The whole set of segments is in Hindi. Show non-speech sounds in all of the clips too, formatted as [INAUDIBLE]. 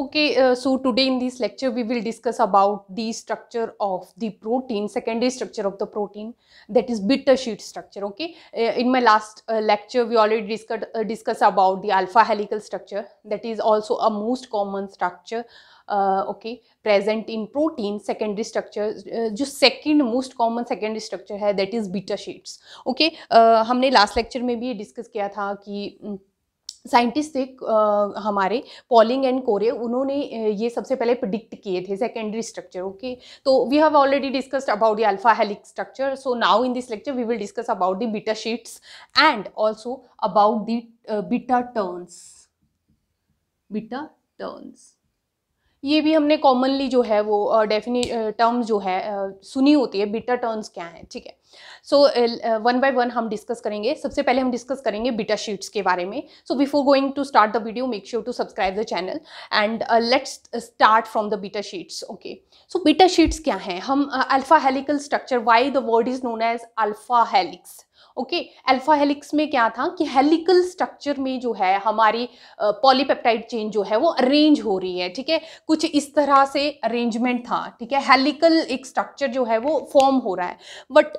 Okay, uh, so today in this lecture, we will discuss about the structure of the protein, secondary structure of the protein, that is bitter sheet structure, okay. Uh, in my last uh, lecture, we already discussed discuss about the alpha helical structure, that is also a most common structure, okay, present in protein, secondary structure, जो second most common secondary structure है, that is beta sheets, okay. हमने last lecture में भी ये discuss किया था कि साइंटिस्ट थे हमारे पॉलिंग एंड कोरे उन्होंने ये सबसे पहले प्रिडिक्ट किए थे सेकेंडरी स्ट्रक्चर ओके तो we have already discussed about the alpha helical structure so now in this lecture we will discuss about the beta sheets and also about the beta turns beta turns ये भी हमने कॉमनली जो है वो डेफिनी टर्म्स जो है सुनी होती है बीटा टर्म्स क्या हैं ठीक है सो वन बाय वन हम डिस्कस करेंगे सबसे पहले हम डिस्कस करेंगे बीटा शीट्स के बारे में so before going to start the video make sure to subscribe the channel and let's start from the beta sheets okay so beta sheets क्या हैं हम alpha helical structure why the word is known as alpha helix okay alpha helix में क्या था कि हेलिकल स्ट्रक्चर में जो है हमारी पॉलीपेप्टाइड चेन जो है वो अरेंज हो रही है ठीक है कुछ इस तरह से अरेंजमेंट था ठीक है हेलिकल एक स्ट्रक्चर जो है वो फॉर्म हो रहा है but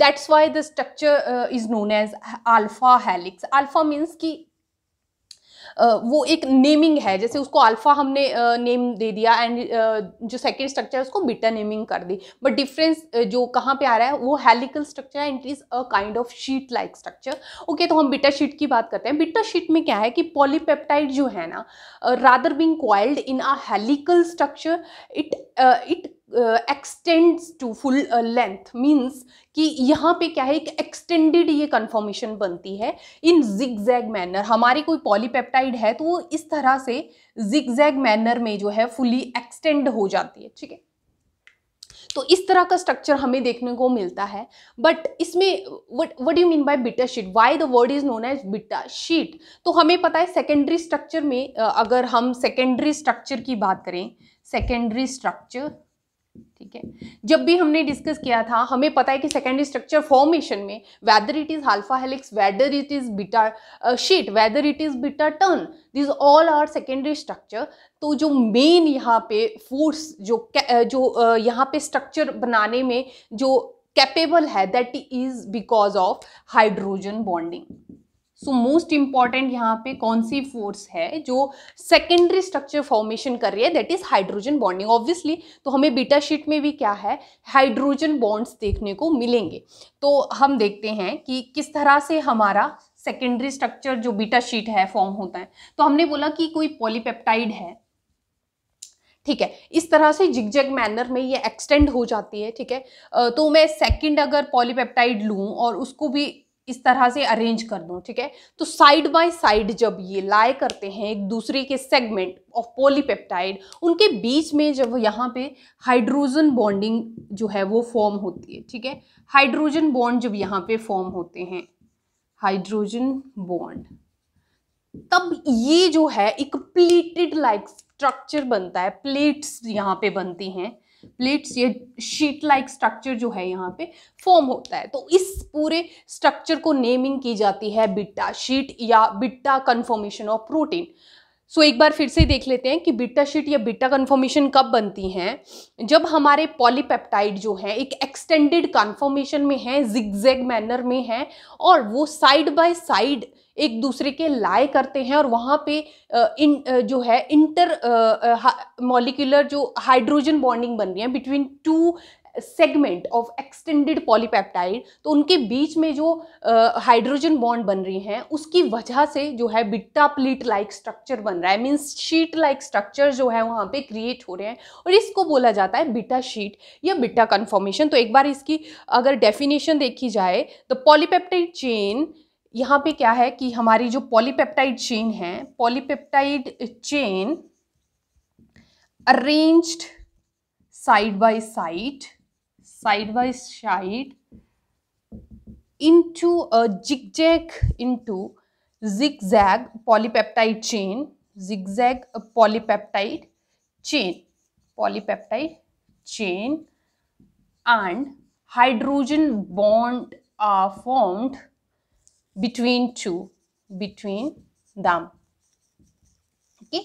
that's why the structure is known as alpha helix alpha means कि वो एक नेमिंग है जैसे उसको अल्फ़ा हमने नेम दे दिया एंड जो सेकेंड स्ट्रक्चर है उसको बीटा नेमिंग कर दी बट डिफरेंस जो कहाँ पे आ रहा है वो हेलिकल स्ट्रक्चर है and it is a kind of sheet like structure okay तो हम बीटा शीट की बात करते हैं बीटा शीट में क्या है कि पॉलीपेप्टाइड जो है ना rather being coiled in a helical structure it it extends to full length means कि यहाँ पे क्या है एक एक्सटेंडेड ये कन्फॉर्मेशन बनती है इन जिग जैग मैनर हमारे कोई पॉलीपेप्टाइड है तो वो इस तरह से जिग जैग मैनर में जो है फुली एक्सटेंड हो जाती है ठीक है तो इस तरह का स्ट्रक्चर हमें देखने को मिलता है बट इसमें what what you mean by beta sheet why the word is known as beta sheet तो हमें पता है सेकेंडरी स्ट्रक्चर में अगर हम सेकेंडरी स्ट्रक्चर की बात करें सेकेंडरी स्ट्रक्चर ठीक है जब भी हमने डिस्कस किया था हमें पता है कि सेकेंडरी स्ट्रक्चर फॉर्मेशन में whether it is alpha helix whether it is beta sheet whether it is beta turn this all are secondary structure तो जो मेन यहाँ पे फोर्स जो uh, जो uh, यहाँ पे स्ट्रक्चर बनाने में जो कैपेबल है that is because of hydrogen bonding so most important यहाँ पे कौन सी फोर्स है जो सेकेंडरी स्ट्रक्चर फॉर्मेशन कर रही है that is hydrogen bonding obviously तो हमें बीटा शीट में भी क्या है हाइड्रोजन बॉन्ड्स देखने को मिलेंगे तो हम देखते हैं कि किस तरह से हमारा सेकेंडरी स्ट्रक्चर जो बीटा शीट है फॉर्म होता है तो हमने बोला कि कोई पॉलीपेप्टाइड है ठीक है इस तरह से जिगजग मैनर में ये एक्सटेंड हो जाती है ठीक है तो मैं सेकंड अगर पॉलीपेप्टाइड लूँ और उसको भी इस तरह से अरेंज कर दूं ठीक है तो साइड बाय साइड जब ये लाए करते हैं एक दूसरे के सेगमेंट ऑफ पॉलीपेप्टाइड उनके बीच में जब यहाँ पे हाइड्रोजन बॉन्डिंग जो है वो फॉर्म होती है ठीक है हाइड्रोजन बॉन्ड जब यहाँ पे फॉर्म होते हैं हाइड्रोजन बॉन्ड तब ये जो है एक प्लेटेड लाइक स्ट्रक्चर बनता है प्लेट्स यहाँ पे बनती हैं प्लेट्स ये शीट लाइक स्ट्रक्चर जो है यहाँ पे फॉर्म होता है तो इस पूरे स्ट्रक्चर को नेमिंग की जाती है बिट्टा शीट या beta conformation of protein so so, एक बार फिर से देख लेते हैं कि बीटा शीट या बीटा कन्फर्मेशन कब बनती हैं जब हमारे पॉलीपेप्टाइड जो है एक एक्सटेंडेड कन्फर्मेशन में है जिगजैग मैनर में है और वो साइड बाय साइड एक दूसरे के लाए करते हैं और वहाँ पे इन जो है इंटर मॉलिक्यूलर जो हाइड्रोजन बॉन्डिंग बन रही है between two segment of extended polypeptide तो उनके बीच में जो हाइड्रोजन बॉन्ड बन रही हैं उसकी वजह से जो है बिट्टा प्लीट लाइक स्ट्रक्चर बन रहा है मीन्स शीट लाइक स्ट्रक्चर जो है वहाँ पे क्रिएट हो रहे हैं और इसको बोला जाता है बिट्टा शीट या बिट्टा कन्फॉर्मेशन तो एक बार इसकी अगर डेफिनेशन देखी जाए तो पॉलीपेप्टाइड चेन यहाँ पे क्या है कि हमारी जो पॉलीपेप्टाइड चेन है polypeptide chain arranged side by side sidewise side into a zigzag into zigzag polypeptide chain zigzag polypeptide chain polypeptide chain and hydrogen bond are formed between two between them की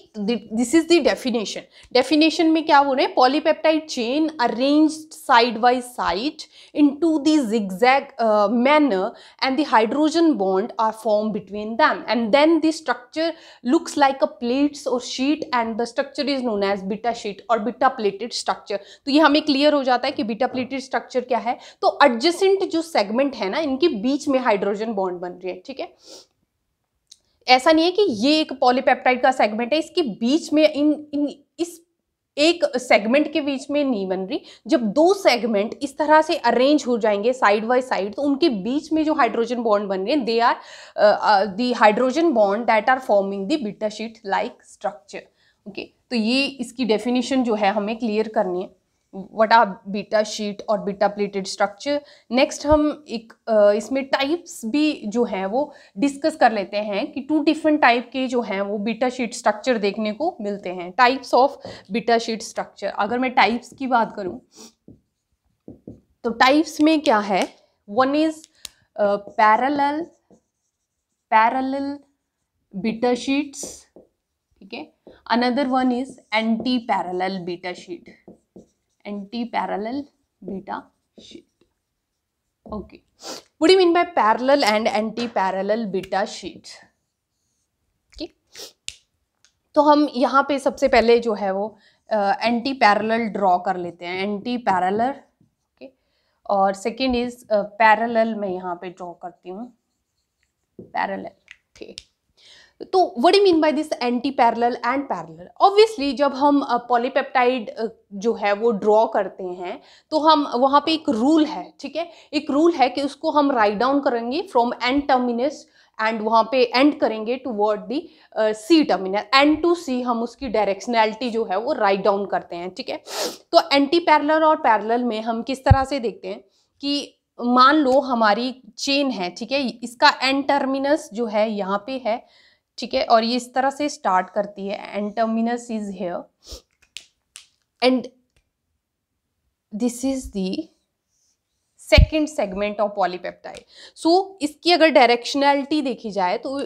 this is the definition definition में क्या बोल रहे हैं polypeptide chain arrange side by side into zigzag manner and the hydrogen bond are form between them and then the structure looks like a plates और sheet and the structure is known as beta sheet और बिटा प्लेटेड स्ट्रक्चर तो ये हमें क्लियर हो जाता है कि बिटा प्लेटेड स्ट्रक्चर क्या है तो एडजस्टेंट जो सेगमेंट है ना इनके बीच में हाइड्रोजन बॉन्ड बन रही है ठीक है ऐसा नहीं है कि ये एक पॉलीपेप्टाइड का सेगमेंट है इसके बीच में इन इन इस एक सेगमेंट के बीच में नहीं बन रही जब दो सेगमेंट इस तरह से अरेंज हो जाएंगे साइड बाय साइड तो उनके बीच में जो हाइड्रोजन बॉन्ड बन रहे हैं they are the hydrogen bond that are forming the beta sheet like structure okay तो ये इसकी डेफिनेशन जो है हमें क्लियर करनी है वट आर बीटा शीट और बीटा प्लेटेड स्ट्रक्चर नेक्स्ट हम एक इसमें टाइप्स भी जो हैं वो डिस्कस कर लेते हैं कि टू डिफरेंट टाइप के जो हैं वो बीटा शीट स्ट्रक्चर देखने को मिलते हैं types of beta sheet structure अगर मैं टाइप्स की बात करूं तो टाइप्स में क्या है one is parallel parallel beta sheets ठीक है another one is anti parallel beta sheet anti parallel beta sheet okay would you mean by parallel and anti parallel beta sheet तो हम यहाँ पे सबसे पहले जो है वो एंटी पैरल ड्रॉ कर लेते हैं एंटी पैरल ओके और सेकेंड इज पैरल मैं यहाँ पे ड्रॉ करती हूँ पैरल ठीक तो what we mean by this anti parallel and parallel obviously जब हम पॉलीपेप्टाइड जो है वो ड्रॉ करते हैं तो हम वहाँ पे एक रूल है ठीक है एक रूल है कि उसको हम राइट डाउन करेंगे फ्रॉम एंड टर्मिनस एंड वहाँ पे एंड करेंगे towards the C terminal end to C हम उसकी डायरेक्शनैलिटी जो है वो राइट डाउन करते हैं ठीक है तो एंटी पैरल और पैरल में हम किस तरह से देखते हैं कि मान लो हमारी चेन है ठीक है इसका एंड टर्मिनस जो है यहाँ पे है ठीक है और ये इस तरह से स्टार्ट करती है N terminus is here and this is the second segment of polypeptide so इसकी अगर डायरेक्शनैलिटी देखी जाए तो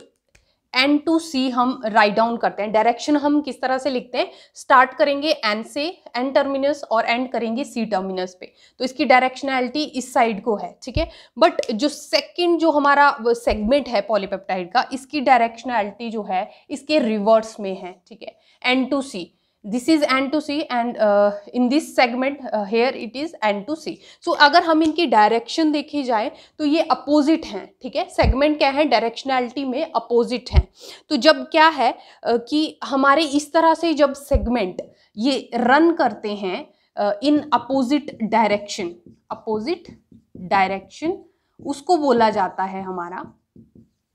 एन टू सी हम राइट डाउन करते हैं डायरेक्शन हम किस तरह से लिखते हैं स्टार्ट करेंगे एन से एन टर्मिनस और एंड करेंगे सी टर्मिनस पे तो इसकी डायरेक्शनैलिटी इस साइड को है ठीक है बट जो सेकंड जो हमारा सेगमेंट है पॉलीपेप्टाइड का इसकी डायरेक्शनैलिटी जो है इसके रिवर्स में है ठीक है N to C this is N to C and in this segment here it is N to C so अगर हम इनकी डायरेक्शन देखी जाए तो ये अपोजिट हैं ठीक है सेगमेंट क्या है डायरेक्शनैलिटी में अपोजिट हैं तो जब क्या है uh, कि हमारे इस तरह से जब सेगमेंट ये रन करते हैं in opposite direction opposite direction उसको बोला जाता है हमारा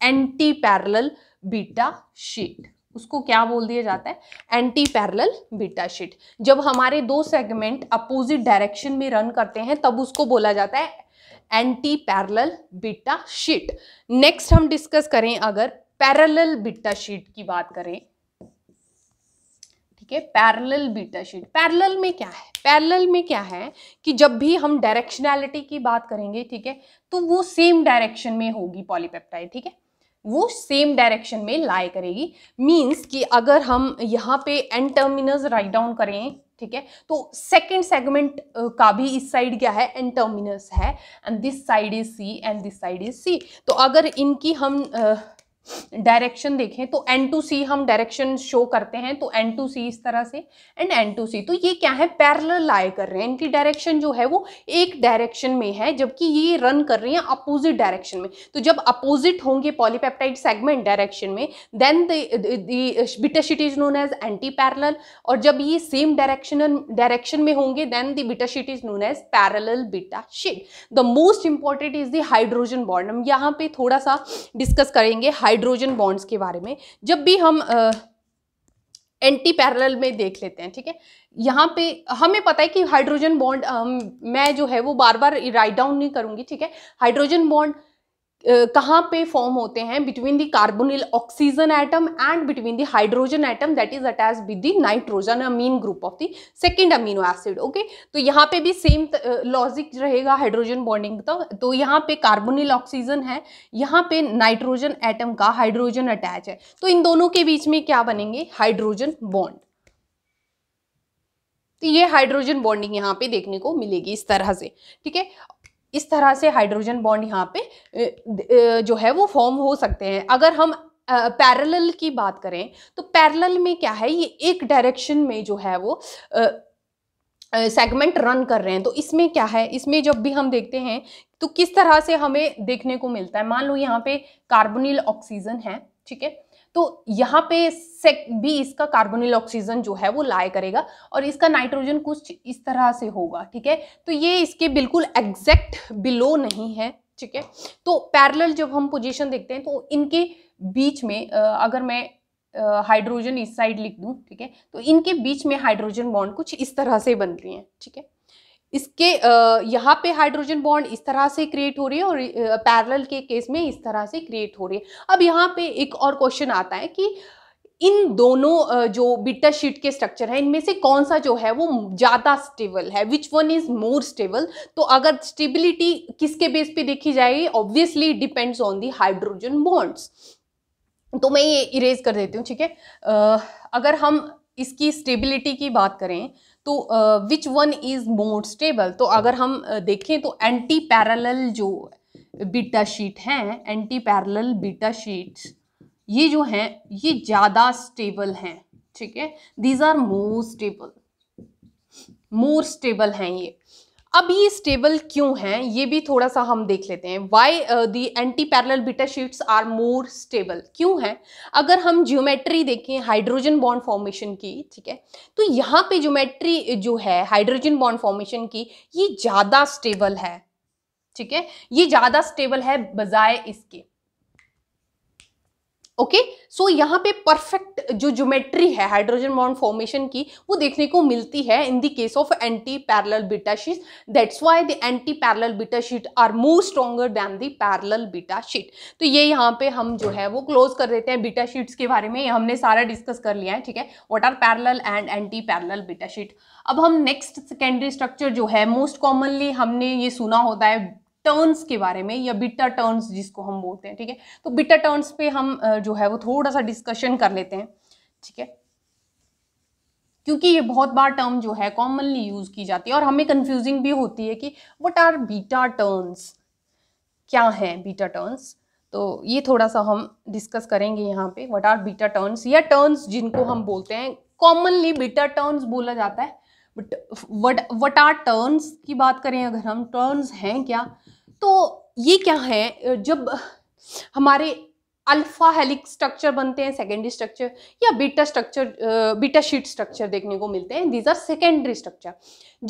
एंटी पैरल बीटा शीट उसको क्या बोल दिया जाता है एंटी पैरल बीटा शीट जब हमारे दो सेगमेंट अपोजिट डायरेक्शन में रन करते हैं तब उसको बोला जाता है anti parallel beta sheet next हम डिस्कस करें अगर पैरल बीटा शीट की बात करें ठीक है पैरल बीटा शीट पैरल में क्या है पैरल में क्या है कि जब भी हम डायरेक्शनैलिटी की बात करेंगे ठीक है तो वो सेम डायरेक्शन में होगी पॉलीपेप्टाइड ठीक है वो सेम डायरेक्शन में लाए करेगी मीन्स कि अगर हम यहाँ पे एंड टर्मिनस राइट डाउन करें ठीक है तो सेकंड सेगमेंट का भी इस साइड क्या है एंड टर्मिनस है and this side is C and this side is C तो अगर इनकी हम uh, डायरेक्शन देखें तो एन टू सी हम डायरेक्शन शो करते हैं तो एन टू सी इस तरह से एंड एन टू सी तो ये क्या है पैरल लाए कर रहे हैं इनकी डायरेक्शन जो है वो एक डायरेक्शन में है जबकि ये रन कर रही हैं अपोजिट डायरेक्शन में तो जब अपोजिट होंगे पॉलीपेप्टाइड सेगमेंट डायरेक्शन में then beta sheet is known as anti parallel और जब ये सेम डायरेक्शन डायरेक्शन में होंगे then the beta sheet is known as parallel beta the most important is the hydrogen bond हम यहाँ पे थोड़ा सा डिस्कस करेंगे हाइड्रो हाइड्रोजन बॉन्ड्स के बारे में जब भी हम एंटी पैरेलल में देख लेते हैं ठीक है यहाँ पे हमें पता है कि हाइड्रोजन बॉन्ड मैं जो है वो बार बार राइट डाउन नहीं करूँगी ठीक है हाइड्रोजन बॉन्ड कहाँ पे फॉर्म होते हैं between the carbonyl oxygen atom and between the hydrogen atom that is attach with the nitrogen amine group of the second amino acid okay तो यहाँ पे भी सेम लॉजिक रहेगा हाइड्रोजन बॉन्डिंग का तो यहाँ पे कार्बोनिल ऑक्सीजन है यहाँ पे नाइट्रोजन एटम का हाइड्रोजन अटैच है तो इन दोनों के बीच में क्या बनेंगे हाइड्रोजन बॉन्ड तो ये हाइड्रोजन बॉन्डिंग यहाँ पे देखने को मिलेगी इस तरह से ठीक है इस तरह से हाइड्रोजन बॉन्ड यहाँ पे जो है वो फॉर्म हो सकते हैं अगर हम पैरेलल की बात करें तो पैरेलल में क्या है ये एक डायरेक्शन में जो है वो सेगमेंट रन कर रहे हैं तो इसमें क्या है इसमें जब भी हम देखते हैं तो किस तरह से हमें देखने को मिलता है मान लो यहाँ पे कार्बोनिल ऑक्सीजन है ठीक है तो यहाँ पे सेक भी इसका कार्बोनिल ऑक्सीजन जो है वो लाया करेगा और इसका नाइट्रोजन कुछ इस तरह से होगा ठीक है तो ये इसके बिल्कुल एग्जैक्ट बिलो नहीं है ठीक है तो पैरेलल जब हम पोजीशन देखते हैं तो इनके बीच में अगर मैं हाइड्रोजन इस साइड लिख दूँ ठीक है तो इनके बीच में हाइड्रोजन बॉन्ड कुछ इस तरह से बन रही हैं ठीक है इसके यहाँ पे हाइड्रोजन बॉन्ड इस तरह से क्रिएट हो रही है और पैरेलल के केस में इस तरह से क्रिएट हो रही है अब यहाँ पे एक और क्वेश्चन आता है कि इन दोनों जो बिटर शीट के स्ट्रक्चर हैं इनमें से कौन सा जो है वो ज़्यादा स्टेबल है which one is more stable तो अगर स्टेबिलिटी किसके बेस पे देखी जाएगी obviously depends on the hydrogen bonds तो मैं ये इरेज कर देती हूँ ठीक है अगर हम इसकी स्टेबिलिटी की बात करें तो which one is more stable तो अगर हम देखें तो एंटी पैरल जो बीटा शीट हैं एंटी पैरल बीटा शीट्स ये जो हैं ये ज़्यादा स्टेबल हैं ठीक है these are more stable more stable हैं ये अब ये स्टेबल क्यों हैं ये भी थोड़ा सा हम देख लेते हैं why the anti parallel beta sheets are more stable क्यों हैं अगर हम ज्योमेट्री देखें हाइड्रोजन बॉन्ड फॉर्मेशन की ठीक है तो यहाँ पे ज्योमेट्री जो है हाइड्रोजन बॉन्ड फॉर्मेशन की ये ज़्यादा स्टेबल है ठीक है ये ज़्यादा स्टेबल है बजाय इसके ओके सो यहाँ पे परफेक्ट जो ज्योमेट्री है हाइड्रोजन बॉन्ड फॉर्मेशन की वो देखने को मिलती है in the case of anti parallel beta sheet that's why the anti parallel beta sheet are more stronger than the parallel beta sheet तो ये यहाँ पे हम जो है वो क्लोज कर देते हैं बीटा शीट्स के बारे में हमने सारा डिस्कस कर लिया है ठीक है what are parallel and anti parallel beta sheet अब हम नेक्स्ट सेकेंडरी स्ट्रक्चर जो है मोस्ट कॉमनली हमने ये सुना होता है टर्न्स के बारे में या बिटा टर्न्स जिसको हम बोलते हैं ठीक है तो बिटा टर्न्स पे हम जो है वो थोड़ा सा डिस्कशन कर लेते हैं ठीक है क्योंकि ये बहुत बार टर्म जो है कॉमनली यूज़ की जाती है और हमें कन्फ्यूजिंग भी होती है कि वट आर बीटा टर्न्स क्या है बीटा टर्न्स तो ये थोड़ा सा हम डिस्कस करेंगे यहाँ पे वट आर बीटा टर्न्स या टर्न्स जिनको हम बोलते हैं कॉमनली बीटा टर्न्स बोला जाता है but what what are turns की बात करें अगर हम टर्न्स हैं क्या तो ये क्या है जब हमारे अल्फा हेलिक स्ट्रक्चर बनते हैं सेकेंडरी स्ट्रक्चर या beta structure beta sheet structure देखने को मिलते हैं दीज आर सेकेंडरी स्ट्रक्चर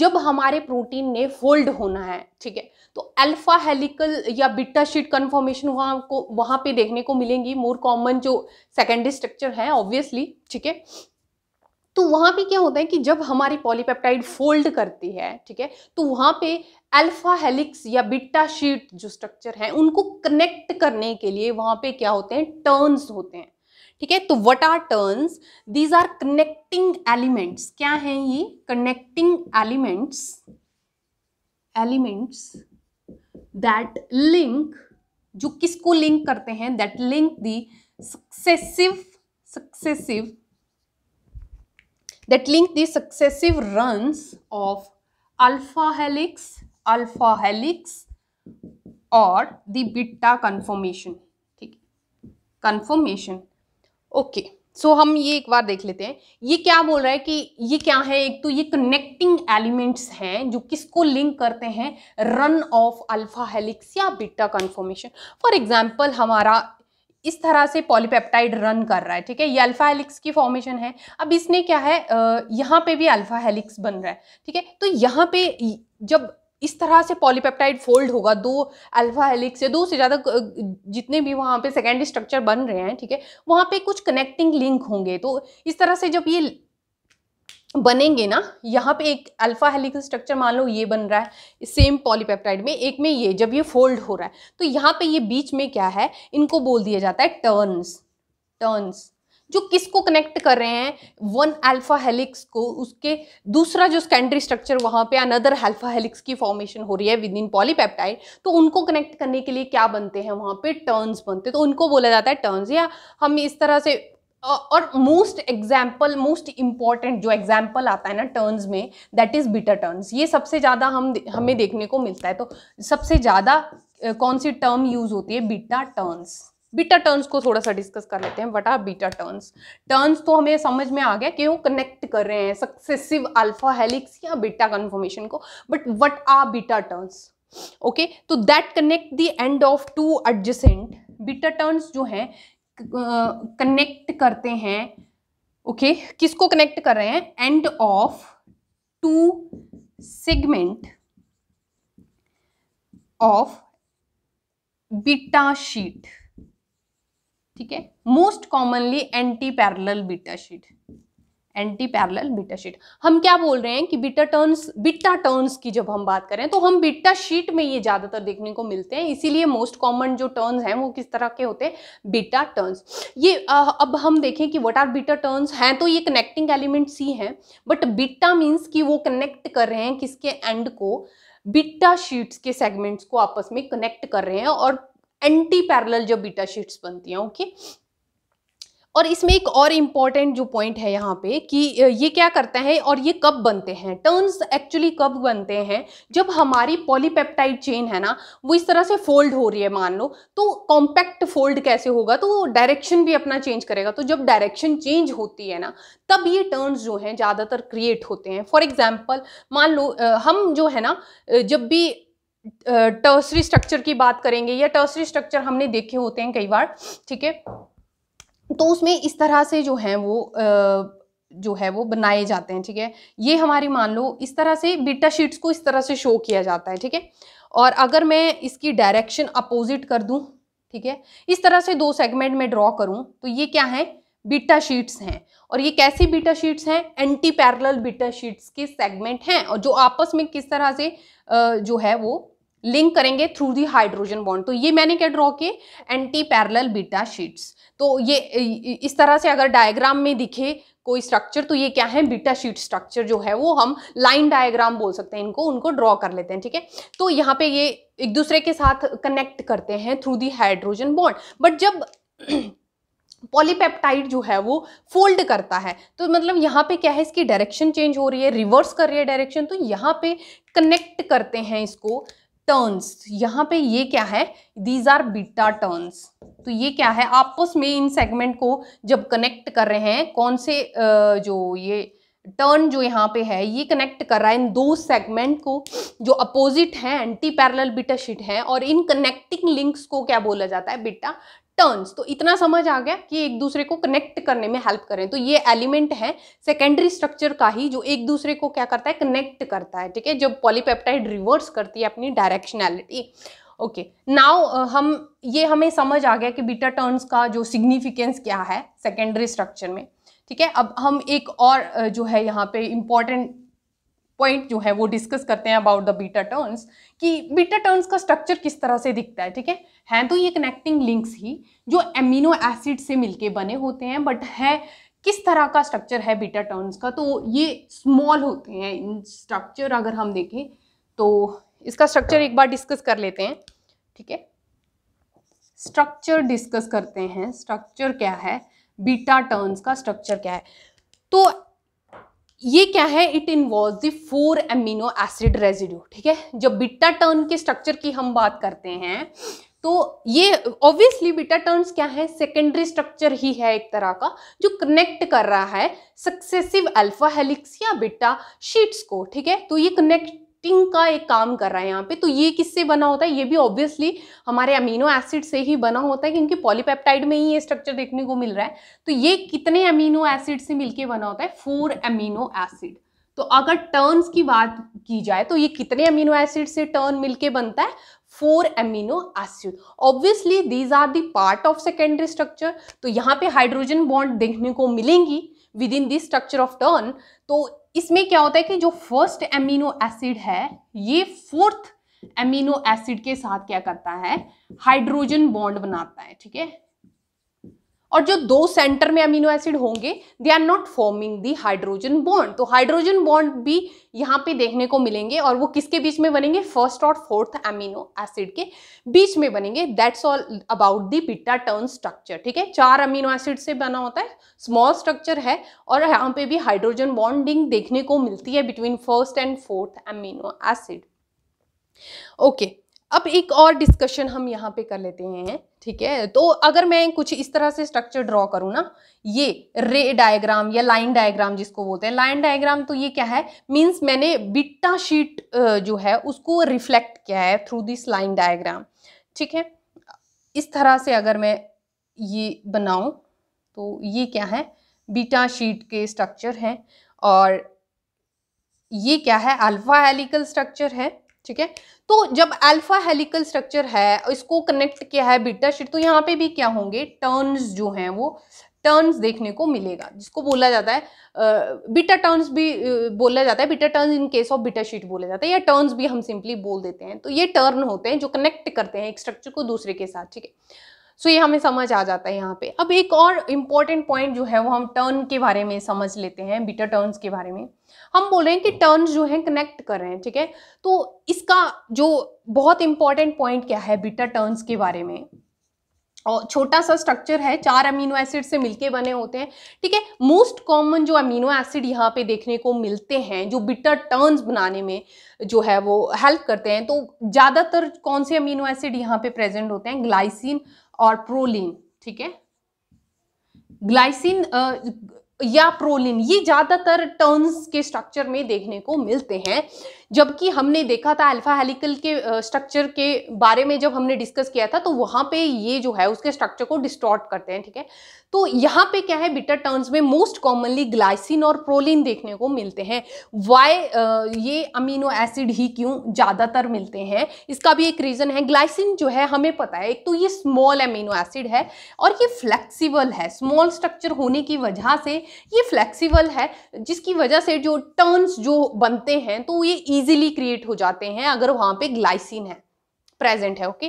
जब हमारे प्रोटीन ने फोल्ड होना है ठीक है तो अल्फा हेलिकल या बीटा शीट कन्फॉर्मेशन वहाँ को वहाँ पे देखने को मिलेंगी मोर कॉमन जो सेकेंडरी स्ट्रक्चर है ऑब्वियसली ठीक है तो वहाँ पे क्या होता है कि जब हमारी पॉलीपेप्टाइड फोल्ड करती है ठीक है तो वहाँ पे अल्फा हेलिक्स या बिट्टा शीट जो स्ट्रक्चर है उनको कनेक्ट करने के लिए वहां पे क्या होते हैं टर्न्स होते हैं ठीक है तो what are turns these are connecting elements क्या हैं ये connecting elements elements that link जो किसको लिंक करते हैं that link the successive successive that link the successive runs of alpha helix alpha helix और द बिट्टा कन्फर्मेशन ठीक कन्फर्मेशन ओके सो हम ये एक बार देख लेते हैं ये क्या बोल रहा है कि ये क्या है एक तो ये कनेक्टिंग एलिमेंट्स हैं जो किसको लिंक करते हैं रन ऑफ अल्फा हेलिक्स या बिट्टा कन्फर्मेशन फॉर एग्जाम्पल हमारा इस तरह से पॉलीपेप्टाइड रन कर रहा है ठीक है ये अल्फा हेलिक्स की फॉर्मेशन है अब इसने क्या है यहाँ पे भी अल्फा हेलिक्स बन रहा है ठीक है तो यहाँ पे जब इस तरह से पॉलीपेप्टाइड फोल्ड होगा दो अल्फा हेलिक्स से दो से ज़्यादा जितने भी वहाँ पे सेकेंडरी स्ट्रक्चर बन रहे हैं ठीक है वहाँ पे कुछ कनेक्टिंग लिंक होंगे तो इस तरह से जब ये बनेंगे ना यहाँ पे एक अल्फा हेलिक्स स्ट्रक्चर मान लो ये बन रहा है सेम पॉलीपेप्टाइड में एक में ये जब ये फोल्ड हो रहा है तो यहाँ पे ये बीच में क्या है इनको बोल दिया जाता है टर्न्स टर्न्स जो किसको कनेक्ट कर रहे हैं वन अल्फा हेलिक्स को उसके दूसरा जो सेकेंडरी स्ट्रक्चर वहाँ पे अनदर अल्फा हेलिक्स की फॉर्मेशन हो रही है विद इन पॉलीपेप्टाइड तो उनको कनेक्ट करने के लिए क्या बनते हैं वहाँ पे टर्न्स बनते हैं तो उनको बोला जाता है टर्न्स या हम इस तरह से और मोस्ट एग्जाम्पल मोस्ट इम्पॉर्टेंट जो एग्जाम्पल आता है ना टर्न्स में दैट इज़ बिटर टर्न्स ये सबसे ज़्यादा हम हमें हाँ। देखने को मिलता है तो सबसे ज़्यादा कौन सी टर्म यूज़ होती है बिटा टर्न्स बीटा टर्न्स को थोड़ा सा डिस्कस कर लेते हैं आर बीटा टर्न्स टर्न्स तो हमें समझ में आ गया कि वो कनेक्ट कर रहे हैं सक्सेसिव अल्फा हेलिक्स या बीटा कन्फर्मेशन को but what are beta turns okay तो that connect the end of two adjacent beta turns जो हैं कनेक्ट करते हैं ओके okay? किसको कनेक्ट कर रहे हैं end of two segment of beta sheet ठीक है most commonly anti parallel beta sheet anti parallel beta sheet हम क्या बोल रहे हैं कि बीटा टर्न्स बीटा टर्न्स की जब हम बात करें तो हम बीटा शीट में ये ज़्यादातर देखने को मिलते हैं इसीलिए मोस्ट कॉमन जो टर्न्स हैं वो किस तरह के होते हैं बीटा टर्न्स ये आ, अब हम देखें कि वट आर बीटा टर्न्स हैं तो ये कनेक्टिंग एलिमेंट सी हैं बट बीटा मीन्स कि वो कनेक्ट कर रहे हैं किसके एंड को बिट्टा शीट्स के सेगमेंट्स को आपस में कनेक्ट कर रहे हैं और एंटी पैरल जो बीटा शीट्स बनती हैं ओके और इसमें एक और इम्पॉर्टेंट जो पॉइंट है यहाँ पे कि ये क्या करता है और ये कब बनते हैं टर्न्स एक्चुअली कब बनते हैं जब हमारी पॉलीपेप्टाइड चेन है ना वो इस तरह से फोल्ड हो रही है मान लो तो कॉम्पैक्ट फोल्ड कैसे होगा तो वो डायरेक्शन भी अपना चेंज करेगा तो जब डायरेक्शन चेंज होती है ना तब ये टर्न्स जो हैं ज़्यादातर क्रिएट होते हैं फॉर एग्जाम्पल मान लो हम जो है ना जब भी टर्सरी स्ट्रक्चर की बात करेंगे या टर्सरी स्ट्रक्चर हमने देखे होते हैं कई बार ठीक है तो उसमें इस तरह से जो है वो आ, जो है वो बनाए जाते हैं ठीक है ये हमारी मान लो इस तरह से बीटा शीट्स को इस तरह से शो किया जाता है ठीक है और अगर मैं इसकी डायरेक्शन अपोजिट कर दूं ठीक है इस तरह से दो सेगमेंट में ड्रॉ करूं तो ये क्या है बीटा शीट्स हैं और ये कैसी बीटा शीट्स हैं एंटी पैरल बीटा शीट्स के सेगमेंट हैं और जो आपस में किस तरह से जो है वो लिंक करेंगे थ्रू दी हाइड्रोजन बॉन्ड तो ये मैंने क्या ड्रॉ किए एंटी पैरल बीटा शीट्स तो ये इस तरह से अगर डायग्राम में दिखे कोई स्ट्रक्चर तो ये क्या है बीटा शीट स्ट्रक्चर जो है वो हम लाइन डायग्राम बोल सकते हैं इनको उनको ड्रॉ कर लेते हैं ठीक है तो यहाँ पे ये एक दूसरे के साथ कनेक्ट करते हैं through the hydrogen bond but जब पॉलीपेप्टाइड [CLEARS THROAT] जो है वो फोल्ड करता है तो मतलब यहाँ पे क्या है इसकी डायरेक्शन चेंज हो रही है रिवर्स कर रही है डायरेक्शन तो यहाँ पे कनेक्ट करते हैं इसको टर्न्स यहाँ पे ये क्या है दीज आर बीटा टर्न्स तो ये क्या है आपस में इन सेगमेंट को जब कनेक्ट कर रहे हैं कौन से जो ये टर्न जो यहाँ पे है ये कनेक्ट कर रहा है इन दो सेगमेंट को जो अपोजिट हैं एंटी पैरेलल बीटा शीट हैं और इन कनेक्टिंग लिंक्स को क्या बोला जाता है बीटा टर्न्स तो इतना समझ आ गया कि एक दूसरे को कनेक्ट करने में हेल्प करें तो ये एलिमेंट है सेकेंडरी स्ट्रक्चर का ही जो एक दूसरे को क्या करता है कनेक्ट करता है ठीक है जब पॉलीपेप्टाइड रिवर्स करती है अपनी directionality okay okay. Now uh, हम ये हमें समझ आ गया कि बीटा टर्न्स का जो सिग्निफिकेंस क्या है सेकेंडरी स्ट्रक्चर में ठीक है अब हम एक और uh, जो है यहाँ पे इम्पॉर्टेंट पॉइंट जो है वो डिस्कस करते हैं अबाउट द बीटा टर्न्स कि बीटा टर्न्स का स्ट्रक्चर किस तरह से दिखता है ठीक है हैं तो ये कनेक्टिंग लिंक्स ही जो एमिनो एसिड से मिलके बने होते हैं बट है किस तरह का स्ट्रक्चर है बीटा टर्न्स का तो ये स्मॉल होते हैं इन स्ट्रक्चर अगर हम देखें तो इसका स्ट्रक्चर एक बार डिस्कस कर लेते हैं ठीक है स्ट्रक्चर डिस्कस करते हैं स्ट्रक्चर क्या है बीटा टर्न्स का स्ट्रक्चर क्या है तो ये क्या है it involve the four amino acid residue ठीक है जब बिट्टा टर्न के स्ट्रक्चर की हम बात करते हैं तो ये ऑब्वियसली बिटा टर्न्स क्या है सेकेंडरी स्ट्रक्चर ही है एक तरह का जो कनेक्ट कर रहा है सक्सेसिव अल्फा हेलिक्स या बिटा शीट्स को ठीक है तो ये कनेक्ट एक्टिंग का एक काम कर रहा है यहाँ पे तो ये किससे बना होता है ये भी ऑब्वियसली हमारे अमीनो एसिड से ही बना होता है क्योंकि पॉलीपेप्टाइड में ही ये स्ट्रक्चर देखने को मिल रहा है तो ये कितने अमीनो एसिड से मिलके बना होता है फोर अमीनो एसिड तो अगर टर्न्स की बात की जाए तो ये कितने अमीनो एसिड से टर्न मिलके बनता है four amino acid obviously these are the part of secondary structure तो यहाँ पे हाइड्रोजन बॉन्ड देखने को मिलेंगी within this structure of turn तो इसमें क्या होता है कि जो फर्स्ट एमिनो एसिड है ये फोर्थ एमिनो एसिड के साथ क्या करता है हाइड्रोजन बॉन्ड बनाता है ठीक है और जो दो सेंटर में अमीनो एसिड होंगे they are not forming the hydrogen bond तो हाइड्रोजन बॉन्ड भी यहाँ पे देखने को मिलेंगे और वो किसके बीच में बनेंगे फर्स्ट और फोर्थ अमीनो एसिड के बीच में बनेंगे that's all about the beta turn structure ठीक है चार अमीनो एसिड से बना होता है स्मॉल स्ट्रक्चर है और यहाँ पे भी हाइड्रोजन बॉन्डिंग देखने को मिलती है between first and fourth amino acid okay अब एक और डिस्कशन हम यहाँ पे कर लेते हैं ठीक है तो अगर मैं कुछ इस तरह से स्ट्रक्चर ड्रॉ करूँ ना ये रे डायग्राम या लाइन डायग्राम जिसको बोलते हैं लाइन डायग्राम तो ये क्या है मीन्स मैंने बिट्टा शीट जो है उसको रिफ्लेक्ट किया है थ्रू दिस लाइन डायग्राम ठीक है इस तरह से अगर मैं ये बनाऊँ तो ये क्या है बीटा शीट के स्ट्रक्चर हैं और ये क्या है अल्फा हेलिकल स्ट्रक्चर है ठीक है तो जब अल्फा हेलिकल स्ट्रक्चर है इसको कनेक्ट किया है बीटा शीट तो यहाँ पे भी क्या होंगे टर्न्स जो हैं वो टर्न्स देखने को मिलेगा जिसको बोला जाता है बीटा टर्न्स भी बोला जाता है beta turns in case of beta sheet बोला जाता है या टर्न्स भी हम सिंपली बोल देते हैं तो ये टर्न होते हैं जो कनेक्ट करते हैं एक स्ट्रक्चर को दूसरे के साथ ठीक है सो ये हमें समझ आ जाता है यहाँ पे अब एक और इम्पॉर्टेंट पॉइंट जो है वो हम टर्न के बारे में समझ लेते हैं बीटा टर्न्स के बारे में हम बोल रहे हैं कि टर्न जो है कनेक्ट कर रहे हैं ठीक है तो इसका जो बहुत इंपॉर्टेंट पॉइंट क्या है बीटा टर्न के बारे में और छोटा सा स्ट्रक्चर है चार अमीनो एसिड से मिलके बने होते हैं ठीक है मोस्ट कॉमन जो अमीनो एसिड यहाँ पे देखने को मिलते हैं जो बिटर टर्न्स बनाने में जो है वो हेल्प करते हैं तो ज़्यादातर कौन से अमीनो एसिड यहाँ पे प्रेजेंट होते हैं ग्लाइसिन और प्रोलिन ठीक है ग्लाइसिन या प्रोलिन ये ज़्यादातर टर्न्स के स्ट्रक्चर में देखने को मिलते हैं जबकि हमने देखा था अल्फा हेलिकल के स्ट्रक्चर के बारे में जब हमने डिस्कस किया था तो वहां पे ये जो है उसके स्ट्रक्चर को डिस्टॉर्ट करते हैं ठीक है तो यहाँ पे क्या है बिटर टर्न्स में मोस्ट कॉमनली ग्लाइसिन और प्रोलिन देखने को मिलते हैं वाई ये अमीनो एसिड ही क्यों ज़्यादातर मिलते हैं इसका भी एक रीज़न है ग्लाइसिन जो है हमें पता है एक तो ये स्मॉल अमीनो एसिड है और ये फ्लेक्सिबल है स्मॉल स्ट्रक्चर होने की वजह से ये फ्लेक्सिबल है जिसकी वजह से जो टर्न्स जो बनते हैं तो ये इजीली क्रिएट हो जाते हैं अगर वहां पे ग्लाइसिन है प्रेजेंट है ओके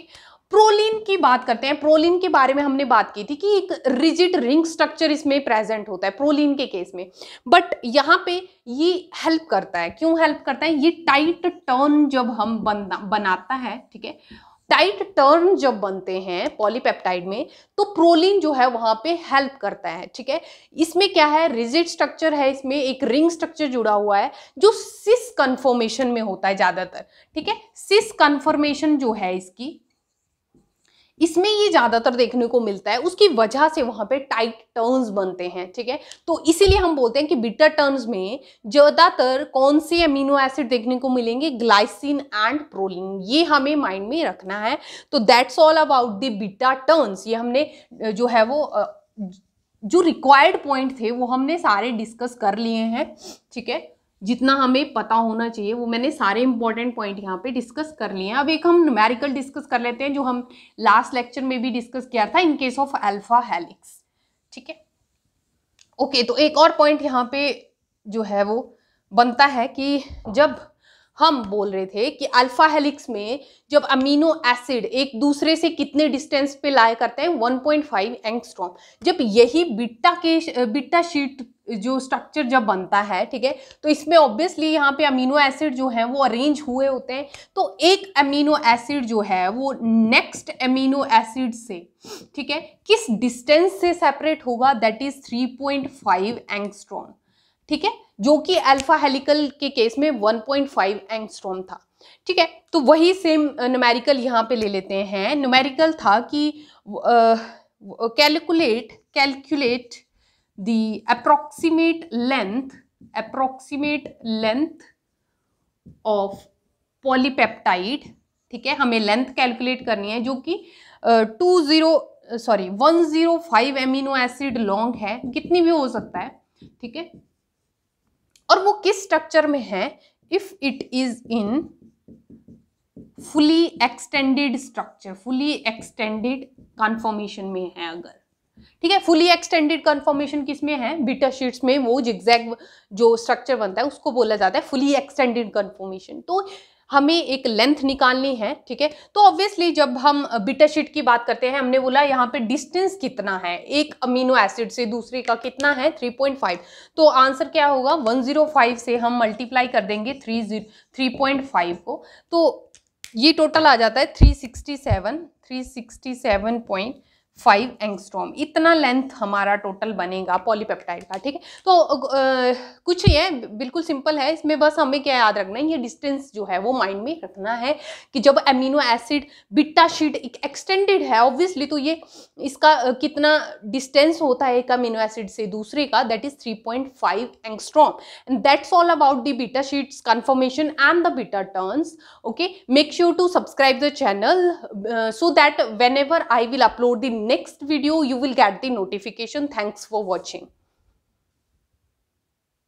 प्रोलिन की बात करते हैं प्रोलिन के बारे में हमने बात की थी कि एक रिजिड रिंग स्ट्रक्चर इसमें प्रेजेंट होता है प्रोलिन के केस में बट यहाँ पे ये हेल्प करता है क्यों हेल्प करता है ये टाइट टर्न जब हम बना बनाता है ठीक है टाइट टर्न जब बनते हैं पॉलीपेप्टाइड में तो प्रोलिन जो है वहाँ पे हेल्प करता है ठीक है इसमें क्या है रिजिड स्ट्रक्चर है इसमें एक रिंग स्ट्रक्चर जुड़ा हुआ है जो सिस कन्फर्मेशन में होता है ज़्यादातर ठीक है सिस कन्फर्मेशन जो है इसकी इसमें ये ज़्यादातर देखने को मिलता है उसकी वजह से वहाँ पे टाइट टर्न्स बनते हैं ठीक है तो इसीलिए हम बोलते हैं कि बिटर टर्न्स में ज़्यादातर कौन से अमीनो एसिड देखने को मिलेंगे ग्लाइसिन एंड प्रोलिन ये हमें माइंड में रखना है तो that's all about the beta turns ये हमने जो है वो जो रिक्वायर्ड पॉइंट थे वो हमने सारे डिस्कस कर लिए हैं ठीक है जितना हमें पता होना चाहिए वो मैंने सारे इंपॉर्टेंट पॉइंट यहाँ पे डिस्कस कर लिए हैं अब एक हम न्यूमेरिकल डिस्कस कर लेते हैं जो हम लास्ट लेक्चर में भी डिस्कस किया था in case of alpha helix ठीक है ओके तो एक और पॉइंट यहाँ पे जो है वो बनता है कि जब हम बोल रहे थे कि अल्फा हेलिक्स में जब अमीनो एसिड एक दूसरे से कितने डिस्टेंस पे लाया करते हैं 1.5 एंगस्ट्रॉम जब यही बिट्टा के बिट्टा शीट जो स्ट्रक्चर जब बनता है ठीक है तो इसमें ऑब्वियसली यहाँ पे अमीनो एसिड जो है वो अरेंज हुए होते हैं तो एक अमीनो एसिड जो है वो नेक्स्ट अमीनो एसिड से ठीक है किस डिस्टेंस से सेपरेट होगा दैट इज 3.5 पॉइंट एंगस्ट्रॉम ठीक है जो कि अल्फा हेलिकल के केस में 1.5 पॉइंट एंगस्ट्रॉम था ठीक है तो वही सेम नुमेरिकल uh, यहाँ पे ले लेते हैं नुमेरिकल था कि calculate uh, calculate the approximate length approximate length of polypeptide ठीक है हमें लेंथ कैलकुलेट करनी है जो कि two zero sorry one zero five amino acid long है कितनी भी हो सकता है ठीक है और वो किस स्ट्रक्चर में है if it is in fully extended structure fully extended conformation में है अगर ठीक है फुली एक्सटेंडेड कन्फर्मेशन किस में है बीटा शीट्स में वो जिग्जैग जो स्ट्रक्चर बनता है उसको बोला जाता है फुली एक्सटेंडेड कन्फर्मेशन तो हमें एक लेंथ निकालनी है ठीक है तो ऑब्वियसली जब हम बीटा शीट की बात करते हैं हमने बोला यहाँ पे डिस्टेंस कितना है एक अमीनो एसिड से दूसरे का कितना है 3.5 तो आंसर क्या होगा 105 से हम मल्टीप्लाई कर देंगे थ्री थ्री पॉइंट फाइव को तो ये टोटल आ जाता है three sixty seven three sixty seven point five angstrom इतना लेंथ हमारा टोटल बनेगा पॉलीपेप्टाइड का ठीक है तो आ, कुछ ये बिल्कुल सिंपल है इसमें बस हमें क्या याद रखना है ये डिस्टेंस जो है वो माइंड में रखना है कि जब amino acid beta sheet extended है ऑब्वियसली तो ये इसका कितना डिस्टेंस होता है एक अमीनो एसिड से दूसरे का that is three point five angstrom and that's all about the beta sheets conformation and the beta turns okay make sure to subscribe the channel so that whenever I will upload the next video you will get the notification thanks for watching